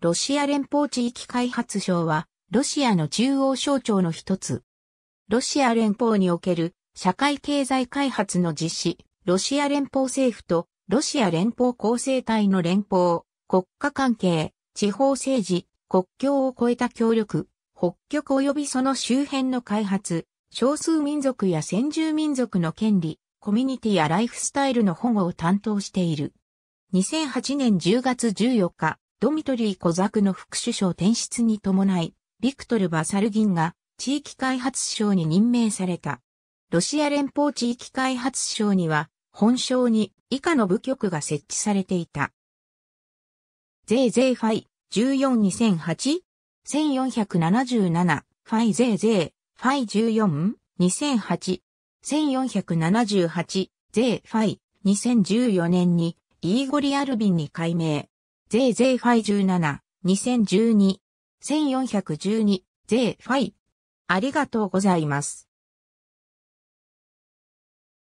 ロシア連邦地域開発省は、ロシアの中央省庁の一つ。ロシア連邦における社会経済開発の実施、ロシア連邦政府とロシア連邦構成体の連邦、国家関係、地方政治、国境を越えた協力、北極及びその周辺の開発、少数民族や先住民族の権利、コミュニティやライフスタイルの保護を担当している。2008年10月14日、ドミトリー・コザクの副首相転出に伴い、ビクトル・バサルギンが地域開発省に任命された。ロシア連邦地域開発省には、本省に以下の部局が設置されていた。ゼーゼーファイ14-2008、1477、ファイゼーゼー、ファイ14、2008、1478、ゼーファイ2014年にイーゴリ・アルビンに改名。JJ ファイ17、2012、1412、J ファイ。ありがとうございます。